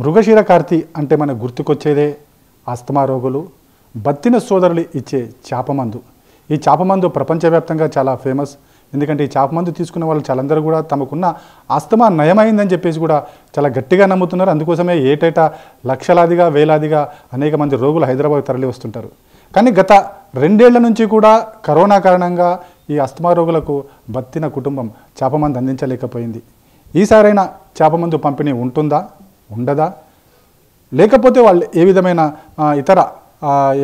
మృగశీర కార్తి అంటే మన గుర్తుకొచ్చేదే ఆస్తమా రోగులు బత్తిన సోదరులు ఇచ్చే చేపమందు ఈ చేపమందు ప్రపంచవ్యాప్తంగా చాలా ఫేమస్ ఎందుకంటే ఈ చేపమందు తీసుకున్న వాళ్ళు చాలందరూ కూడా తమకున్న ఆస్తమా నయమైందని చెప్పేసి కూడా చాలా గట్టిగా నమ్ముతున్నారు అందుకోసమే ఏటేటా లక్షలాదిగా వేలాదిగా అనేక మంది రోగులు హైదరాబాద్ తరలి వస్తుంటారు కానీ గత రెండేళ్ల నుంచి కూడా కరోనా కారణంగా ఈ అస్తమా రోగులకు బత్తిన కుటుంబం చేపమందు అందించలేకపోయింది ఈసారైనా చేపమందు పంపిణీ ఉంటుందా ఉండదా లేకపోతే వాళ్ళు ఏ విధమైన ఇతర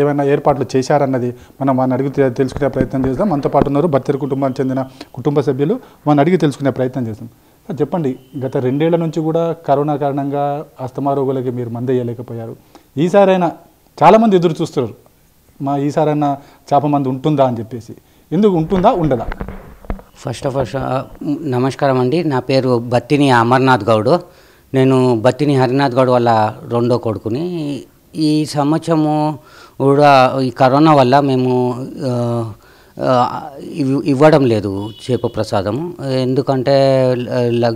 ఏమైనా ఏర్పాట్లు చేశారన్నది మనం వాళ్ళని అడిగి తెలుసుకునే ప్రయత్నం చేద్దాం మనతో పాటు ఉన్నారు భర్తర కుటుంబానికి చెందిన కుటుంబ సభ్యులు వాళ్ళని అడిగి తెలుసుకునే ప్రయత్నం చేస్తాం సార్ చెప్పండి గత రెండేళ్ల నుంచి కూడా కరోనా కారణంగా అస్తమా రోగులకి మీరు మందేయలేకపోయారు ఈసారైనా చాలామంది ఎదురు చూస్తున్నారు మా ఈసారైనా చేప మంది ఉంటుందా అని చెప్పేసి ఎందుకు ఉంటుందా ఉండదా ఫస్ట్ ఆఫ్ ఆల్ నమస్కారం అండి నా పేరు బత్తిని అమర్నాథ్ గౌడ్ నేను బత్తిని హరినాథ్ గౌడ్ వాళ్ళ రెండో కొడుకుని ఈ సంవత్సరము కూడా ఈ కరోనా వల్ల మేము ఇవ్వడం లేదు చేప ప్రసాదం ఎందుకంటే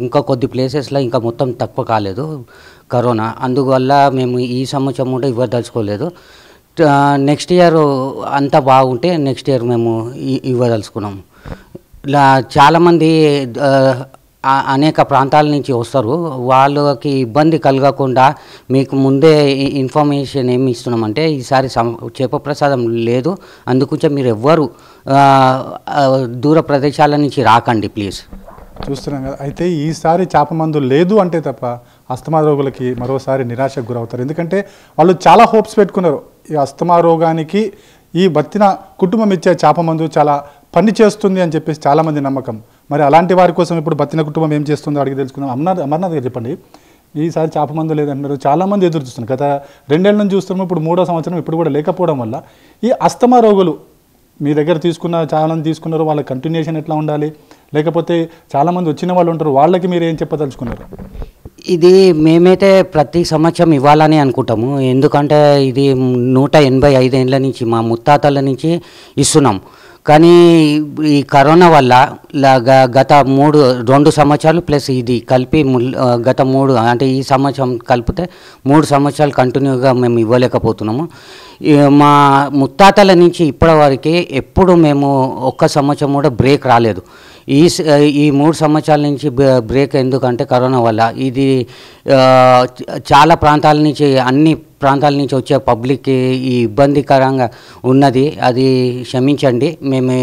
ఇంకా కొద్ది ప్లేసెస్లో ఇంకా మొత్తం తక్కువ కాలేదు కరోనా అందువల్ల మేము ఈ సంవత్సరం కూడా ఇవ్వదలుచుకోలేదు నెక్స్ట్ ఇయర్ అంతా బాగుంటే నెక్స్ట్ ఇయర్ మేము ఇవ్వదలుచుకున్నాం చాలామంది అనేక ప్రాంతాల నుంచి వస్తారు వాళ్ళకి ఇబ్బంది కలగకుండా మీకు ముందే ఇన్ఫర్మేషన్ ఏమి ఇస్తున్నామంటే ఈసారి చేప ప్రసాదం లేదు అందుకుంచే మీరు ఎవ్వరు దూర ప్రదేశాల నుంచి రాకండి ప్లీజ్ చూస్తున్నాం కదా అయితే ఈసారి చేప మందు లేదు అంటే తప్ప అస్తమా రోగులకి మరోసారి నిరాశకు గురవుతారు ఎందుకంటే వాళ్ళు చాలా హోప్స్ పెట్టుకున్నారు ఈ అస్తమా రోగానికి ఈ బతిన కుటుంబం ఇచ్చే చేప మందు చాలా పని చేస్తుంది అని చెప్పేసి చాలామంది నమ్మకం మరి అలాంటి వారి కోసం ఇప్పుడు బతిన కుటుంబం ఏం చేస్తుందో అడిగి తెలుసుకుందాం అమర్నాథ్ అమర్నాథ్ గారు చెప్పండి ఈసారి చేప మందు లేదంటున్నారు చాలామంది ఎదురు చూస్తున్నారు గత రెండేళ్ళ నుంచి చూస్తున్నాము ఇప్పుడు మూడో సంవత్సరం ఇప్పుడు కూడా లేకపోవడం వల్ల ఈ అస్తమా రోగులు మీ దగ్గర తీసుకున్న చాలా మంది తీసుకున్నారు వాళ్ళ కంటిన్యూషన్ ఎట్లా ఉండాలి లేకపోతే చాలామంది వచ్చిన వాళ్ళు ఉంటారు వాళ్ళకి మీరు ఏం చెప్పదలుచుకున్నారు ఇది మేమైతే ప్రతి సంవత్సరం ఇవ్వాలని అనుకుంటాము ఎందుకంటే ఇది నూట ఎనభై ఐదేళ్ళ నుంచి మా ముత్తాతల నుంచి ఇస్తున్నాం కానీ ఈ కరోనా వల్ల గత మూడు రెండు సంవత్సరాలు ప్లస్ ఇది కలిపి గత మూడు అంటే ఈ సంవత్సరం కలిపితే మూడు సంవత్సరాలు కంటిన్యూగా మేము ఇవ్వలేకపోతున్నాము మా ముత్తాతల నుంచి ఇప్పటి వరకే ఎప్పుడు మేము ఒక్క సంవత్సరం కూడా బ్రేక్ రాలేదు ఈ ఈ మూడు సంవత్సరాల నుంచి బ్రేక్ ఎందుకంటే కరోనా వల్ల ఇది చాలా ప్రాంతాల నుంచి అన్ని ప్రాంతాల నుంచి వచ్చే పబ్లిక్కి ఈ ఇబ్బందికరంగా ఉన్నది అది క్షమించండి మేము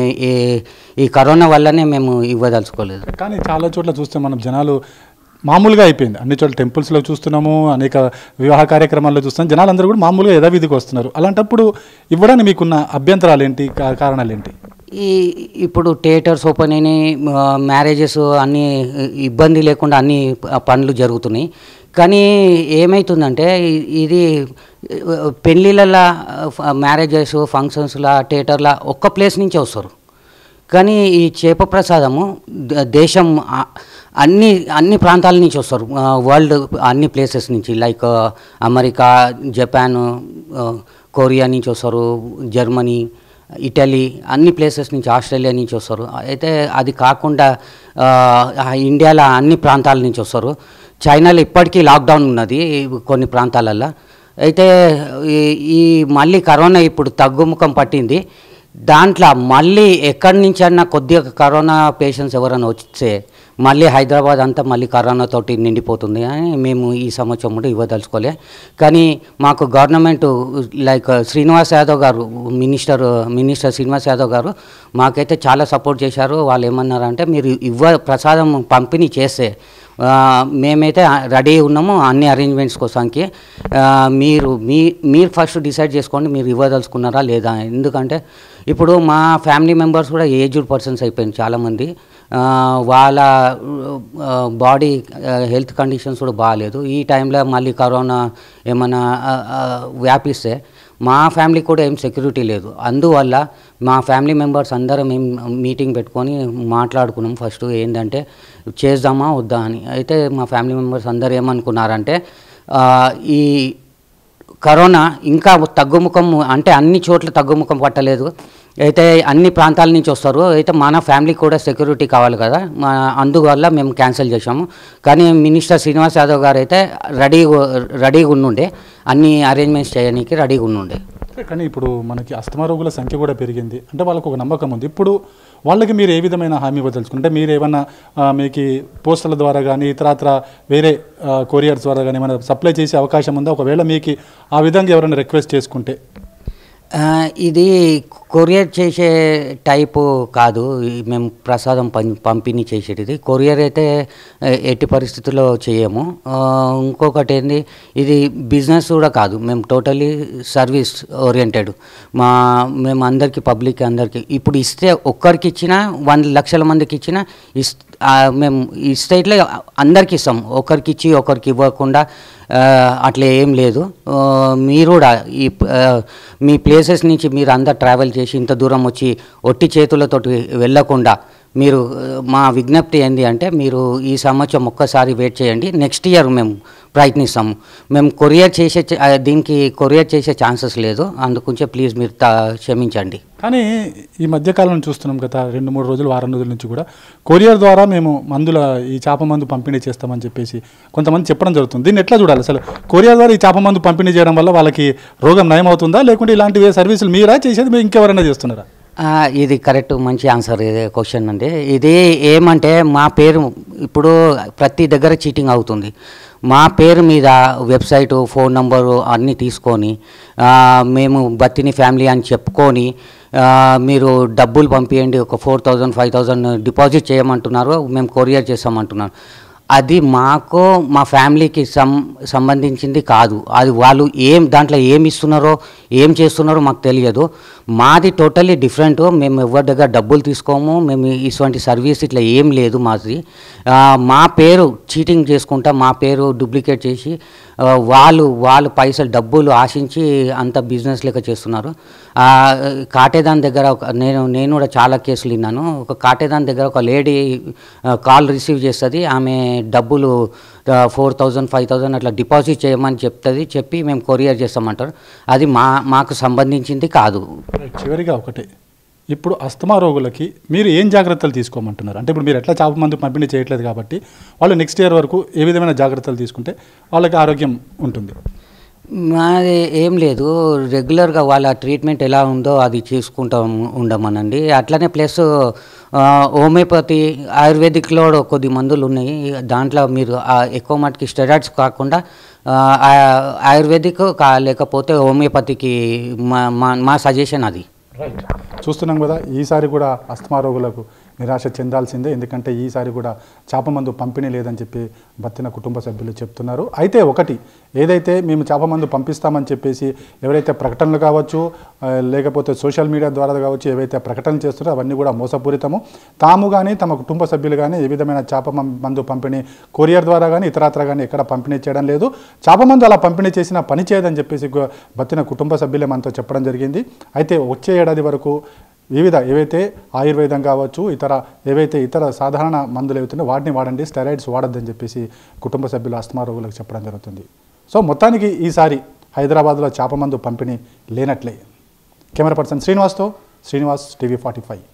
ఈ కరోనా వల్లనే మేము ఇవ్వదలుచుకోలేదు కానీ చాలా చోట్ల చూస్తే మనం జనాలు మామూలుగా అయిపోయింది అన్ని చోట్ల టెంపుల్స్లో చూస్తున్నాము అనేక వివాహ కార్యక్రమాల్లో చూస్తున్నాం అందరూ కూడా మామూలుగా యథావిధికి వస్తున్నారు అలాంటప్పుడు ఇవ్వడానికి మీకున్న అభ్యంతరాలు ఏంటి కారణాలు ఏంటి ఈ ఇప్పుడు థియేటర్స్ ఓపెన్ అయినాయి మ్యారేజెస్ అన్నీ ఇబ్బంది లేకుండా అన్ని పనులు జరుగుతున్నాయి కానీ ఏమవుతుందంటే ఇది పెళ్ళిళ్ళ మ్యారేజెస్ ఫంక్షన్స్లా థియేటర్లా ఒక్క ప్లేస్ నుంచే వస్తారు కానీ ఈ చేప ప్రసాదము దేశం అన్ని అన్ని ప్రాంతాల నుంచి వస్తారు వరల్డ్ అన్ని ప్లేసెస్ నుంచి లైక్ అమెరికా జపాన్ కొరియా నుంచి వస్తారు జర్మనీ ఇటలీ అన్ని ప్లేసెస్ నుంచి ఆస్ట్రేలియా నుంచి వస్తారు అయితే అది కాకుండా ఇండియాలో అన్ని ప్రాంతాల నుంచి వస్తారు చైనాలో ఇప్పటికీ లాక్డౌన్ ఉన్నది కొన్ని ప్రాంతాలలో అయితే ఈ మళ్ళీ కరోనా ఇప్పుడు తగ్గుముఖం పట్టింది దాంట్లో మళ్ళీ ఎక్కడి నుంచి అన్నా కొద్దిగా కరోనా పేషెంట్స్ ఎవరైనా వస్తే మళ్ళీ హైదరాబాద్ అంతా మళ్ళీ కరోనాతోటి నిండిపోతుంది అని మేము ఈ సంవత్సరం కూడా ఇవ్వదలుచుకోలే కానీ మాకు గవర్నమెంట్ లైక్ శ్రీనివాస్ యాదవ్ గారు మినిస్టర్ మినిస్టర్ శ్రీనివాస్ యాదవ్ గారు మాకైతే చాలా సపోర్ట్ చేశారు వాళ్ళు ఏమన్నారంటే మీరు ఇవ్వ ప్రసాదం పంపిణీ చేస్తే మేమైతే రెడీ ఉన్నాము అన్ని అరేంజ్మెంట్స్ కోసానికి మీరు మీ మీరు ఫస్ట్ డిసైడ్ చేసుకోండి మీరు ఇవ్వదలుచుకున్నారా లేదా ఎందుకంటే ఇప్పుడు మా ఫ్యామిలీ మెంబర్స్ కూడా ఏజ్డ్ పర్సన్స్ అయిపోయింది చాలామంది వాళ్ళ బాడీ హెల్త్ కండిషన్స్ కూడా బాగాలేదు ఈ టైంలో మళ్ళీ కరోనా ఏమైనా వ్యాపిస్తే మా ఫ్యామిలీ కూడా ఏం సెక్యూరిటీ లేదు అందువల్ల మా ఫ్యామిలీ మెంబర్స్ అందరం మేము మీటింగ్ పెట్టుకొని మాట్లాడుకున్నాం ఫస్ట్ ఏంటంటే చేద్దామా వద్దా అని అయితే మా ఫ్యామిలీ మెంబర్స్ అందరు ఏమనుకున్నారంటే ఈ కరోనా ఇంకా తగ్గుముఖం అంటే అన్ని చోట్ల తగ్గుముఖం పట్టలేదు అయితే అన్ని ప్రాంతాల నుంచి వస్తారు అయితే మన ఫ్యామిలీ కూడా సెక్యూరిటీ కావాలి కదా అందువల్ల మేము క్యాన్సిల్ చేసాము కానీ మినిస్టర్ శ్రీనివాస్ యాదవ్ గారు అయితే రెడీ రెడీగా ఉండుండే అన్ని అరేంజ్మెంట్స్ చేయడానికి రెడీగా ఉండే కానీ ఇప్పుడు మనకి అస్తమా రోగుల సంఖ్య కూడా పెరిగింది అంటే వాళ్ళకు ఒక నమ్మకం ఉంది ఇప్పుడు వాళ్ళకి మీరు ఏ విధమైన హామీ ఇవ్వదలుచుకుంటే మీరు ఏమన్నా మీకు పోస్టర్ల ద్వారా కానీ ఇతరత్ర వేరే కొరియర్స్ ద్వారా కానీ ఏమైనా సప్లై చేసే అవకాశం ఉందా ఒకవేళ మీకు ఆ విధంగా ఎవరైనా రిక్వెస్ట్ చేసుకుంటే ఇది కొరియర్ చేసే టైపు కాదు మేము ప్రసాదం పంపిణీ చేసేది కొరియర్ అయితే ఎట్టి పరిస్థితుల్లో చేయము ఇంకొకటి ఏంది ఇది బిజినెస్ కూడా కాదు మేము టోటలీ సర్వీస్ ఓరియంటెడ్ మా మేము అందరికీ పబ్లిక్ అందరికీ ఇప్పుడు ఇస్తే ఒక్కరికి ఇచ్చినా వంద లక్షల మందికి ఇచ్చినా ఇస్ మేము ఇస్తే ఇట్లా అందరికి ఇస్తాం ఒకరికి ఇచ్చి ఒకరికి ఇవ్వకుండా అట్లా ఏం లేదు మీరు కూడా ఈ మీ ప్లేసెస్ నుంచి మీరు అందరు ట్రావెల్ చేసి ఇంత దూరం వచ్చి ఒట్టి చేతులతోటి వెళ్ళకుండా మీరు మా విజ్ఞప్తి ఏంటి అంటే మీరు ఈ సంవత్సరం ఒక్కసారి వెయిట్ చేయండి నెక్స్ట్ ఇయర్ మేము ప్రయత్నిస్తాము మేము కొరియర్ చేసే దీనికి కొరియర్ చేసే ఛాన్సెస్ లేదు అందుకుంచే ప్లీజ్ మీరు క్షమించండి కానీ ఈ మధ్యకాలం చూస్తున్నాం గత రెండు మూడు రోజులు వారం రోజుల నుంచి కూడా కొరియర్ ద్వారా మేము మందుల ఈ చేప మందు పంపిణీ చేస్తామని చెప్పేసి కొంతమంది చెప్పడం జరుగుతుంది దీన్ని ఎట్లా చూడాలి అసలు కొరియర్ ద్వారా ఈ చేప మందు పంపిణీ చేయడం వల్ల వాళ్ళకి రోగం నయం అవుతుందా లేకుంటే ఇలాంటివి సర్వీసులు మీరా చేసేది మీరు ఇంకెవరైనా చేస్తున్నారా ఇది కరెక్ట్ మంచి ఆన్సర్ ఇదే క్వశ్చన్ అండి ఇది ఏమంటే మా పేరు ఇప్పుడు ప్రతి దగ్గర చీటింగ్ అవుతుంది మా పేరు మీద వెబ్సైటు ఫోన్ నంబరు అన్నీ తీసుకొని మేము బతిని ఫ్యామిలీ అని చెప్పుకొని మీరు డబ్బులు పంపించండి ఒక four thousand five thousand deposit చేయమంటున్నారు మేము కొరియర్ చేస్తామంటున్నారు అది మాకో మా ఫ్యామిలీకి సం సంబంధించింది కాదు అది వాళ్ళు ఏం దాంట్లో ఏం ఇస్తున్నారో ఏం చేస్తున్నారో మాకు తెలియదు మాది టోటల్లీ డిఫరెంట్ మేము ఎవరి దగ్గర డబ్బులు తీసుకోము మేము ఇటువంటి సర్వీస్ ఇట్లా ఏం లేదు మాది మా పేరు చీటింగ్ చేసుకుంటా మా పేరు డూప్లికేట్ చేసి వాళ్ళు వాళ్ళు పైసలు డబ్బులు ఆశించి అంత బిజినెస్ లెక్క చేస్తున్నారు కాటేదాన్ దగ్గర ఒక నేను నేను కూడా చాలా కేసులు విన్నాను ఒక కాటేదాన్ దగ్గర ఒక లేడీ కాల్ రిసీవ్ చేస్తుంది ఆమె డబ్బులు ఫోర్ థౌజండ్ ఫైవ్ థౌజండ్ అట్లా డిపాజిట్ చేయమని చెప్తుంది చెప్పి మేము కొరియర్ చేస్తామంటారు అది మా మాకు సంబంధించింది కాదు చివరిగా ఒకటి ఇప్పుడు అస్తమా రోగులకి మీరు ఏం జాగ్రత్తలు తీసుకోమంటున్నారు అంటే ఇప్పుడు మీరు ఎట్లా చాప మందు పంపిణీ చేయట్లేదు కాబట్టి వాళ్ళు నెక్స్ట్ ఇయర్ వరకు ఏ విధమైన జాగ్రత్తలు తీసుకుంటే వాళ్ళకి ఆరోగ్యం ఉంటుంది మాది ఏం లేదు రెగ్యులర్గా వాళ్ళ ట్రీట్మెంట్ ఎలా ఉందో అది చేసుకుంటాం ఉండమనండి అట్లనే ప్లస్ హోమియోపతి ఆయుర్వేదిక్లో కొద్ది మందులు ఉన్నాయి దాంట్లో మీరు ఎక్కువ మటుకి స్టెరాయిడ్స్ కాకుండా ఆయుర్వేదిక్ లేకపోతే హోమియోపతికి మా మా సజెషన్ అది రైట్ చూస్తున్నాం కదా ఈసారి కూడా అస్తమా రోగులకు నిరాశ చెందాల్సిందే ఎందుకంటే ఈసారి కూడా చేపమందు పంపిణీ లేదని చెప్పి బత్తిన కుటుంబ సభ్యులు చెప్తున్నారు అయితే ఒకటి ఏదైతే మేము చేపమందు పంపిస్తామని చెప్పేసి ఎవరైతే ప్రకటనలు కావచ్చు లేకపోతే సోషల్ మీడియా ద్వారా కావచ్చు ఏవైతే ప్రకటనలు చేస్తారో అవన్నీ కూడా మోసపూరితము తాము కానీ తమ కుటుంబ సభ్యులు కానీ ఏ విధమైన చేప మందు పంపిణీ కొరియర్ ద్వారా కానీ ఇతరత్ర కానీ ఎక్కడ పంపిణీ చేయడం లేదు చేప మందు అలా పంపిణీ చేసినా పని చేయదని చెప్పేసి బత్తిన కుటుంబ సభ్యులే మనతో చెప్పడం జరిగింది అయితే వచ్చే ఏడాది వరకు వివిధ ఏవైతే ఆయుర్వేదం కావచ్చు ఇతర ఏవైతే ఇతర సాధారణ మందులు ఏవైతే వాటిని వాడండి స్టెరాయిడ్స్ వాడద్దని చెప్పేసి కుటుంబ సభ్యులు అస్తమా రోగులకు చెప్పడం జరుగుతుంది సో మొత్తానికి ఈసారి హైదరాబాద్లో చేప మందు పంపిణీ లేనట్లే కెమెరా పర్సన్ శ్రీనివాస్తో శ్రీనివాస్ టీవీ ఫార్టీ ఫైవ్